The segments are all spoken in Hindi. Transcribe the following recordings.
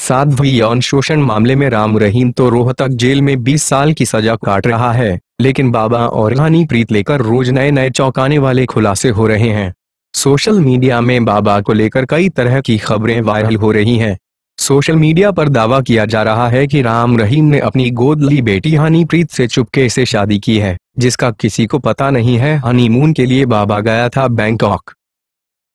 साध्वी यौन शोषण मामले में राम रहीम तो रोहतक जेल में 20 साल की सजा काट रहा है लेकिन बाबा और रानी प्रीत लेकर रोज नए नए चौंकाने वाले खुलासे हो रहे हैं सोशल मीडिया में बाबा को लेकर कई तरह की खबरें वायरल हो रही हैं सोशल मीडिया पर दावा किया जा रहा है कि राम रहीम ने अपनी गोद ली बेटी हनीप्रीत से चुपके से शादी की है जिसका किसी को पता नहीं है हनीमून के लिए बाबा गया था बैंकॉक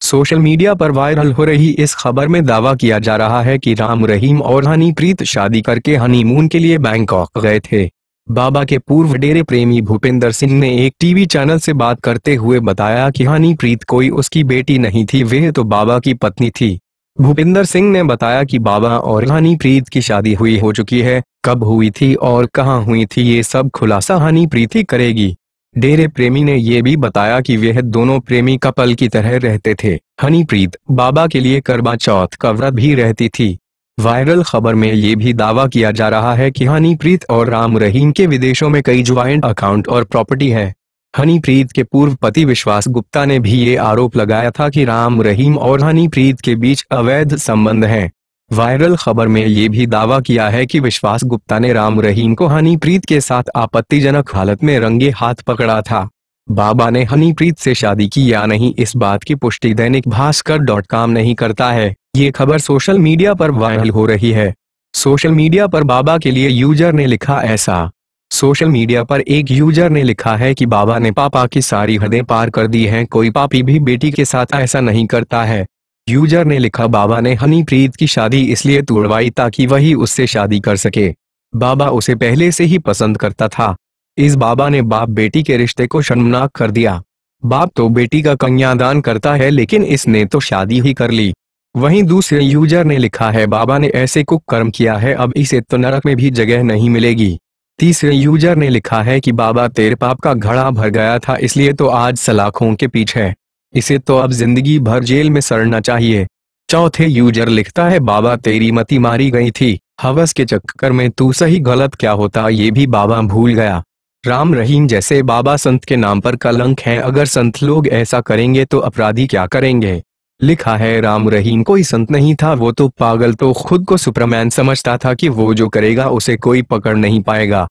सोशल मीडिया पर वायरल हो रही इस खबर में दावा किया जा रहा है कि राम रहीम और हनीप्रीत शादी करके हनीमून के लिए बैंकॉक गए थे बाबा के पूर्व डेरे प्रेमी भूपेंद्र सिंह ने एक टीवी चैनल से बात करते हुए बताया कि हनीप्रीत कोई उसकी बेटी नहीं थी वह तो बाबा की पत्नी थी भूपेंद्र सिंह ने बताया कि बाबा और हनीप्रीत की शादी हुई हो चुकी है कब हुई थी और कहाँ हुई थी ये सब खुलासा हनीप्रीत ही करेगी डेरे प्रेमी ने ये भी बताया कि वह दोनों प्रेमी कपल की तरह रहते थे हनीप्रीत बाबा के लिए करवा चौथ का व्रत भी रहती थी वायरल खबर में ये भी दावा किया जा रहा है कि हनीप्रीत और राम रहीम के विदेशों में कई ज्वाइंट अकाउंट और प्रॉपर्टी है हनीप्रीत के पूर्व पति विश्वास गुप्ता ने भी ये आरोप लगाया था कि राम रहीम और हनीप्रीत के बीच अवैध संबंध हैं। वायरल खबर में ये भी दावा किया है कि विश्वास गुप्ता ने राम रहीम को हनीप्रीत के साथ आपत्तिजनक हालत में रंगे हाथ पकड़ा था बाबा ने हनीप्रीत से शादी की या नहीं इस बात की पुष्टि दैनिक भास्कर डॉट कॉम नहीं करता है ये खबर सोशल मीडिया पर वायरल हो रही है सोशल मीडिया पर बाबा के लिए यूजर ने लिखा ऐसा सोशल मीडिया पर एक यूजर ने लिखा है कि बाबा ने पापा की सारी हदें पार कर दी हैं कोई पापी भी बेटी के साथ ऐसा नहीं करता है यूजर ने लिखा बाबा ने हनीप्रीत की शादी इसलिए तोड़वाई ताकि वही उससे शादी कर सके बाबा उसे पहले से ही पसंद करता था इस बाबा ने बाप बेटी के रिश्ते को शर्मनाक कर दिया बाप तो बेटी का कन्यादान करता है लेकिन इसने तो शादी ही कर ली वहीं दूसरे यूजर ने लिखा है बाबा ने ऐसे कुक कर्म किया है अब इसे तो नरक में भी जगह नहीं मिलेगी तीसरे यूजर ने लिखा है कि बाबा तेरे पाप का घड़ा भर गया था इसलिए तो आज सलाखों के पीछे इसे तो अब जिंदगी भर जेल में सड़ना चाहिए चौथे यूजर लिखता है बाबा तेरी मती मारी गई थी हवस के चक्कर में तू सही गलत क्या होता ये भी बाबा भूल गया राम रहीम जैसे बाबा संत के नाम पर कलंक है अगर संत लोग ऐसा करेंगे तो अपराधी क्या करेंगे लिखा है राम रहीम कोई संत नहीं था वो तो पागल तो खुद को सुपरमैन समझता था कि वो जो करेगा उसे कोई पकड़ नहीं पाएगा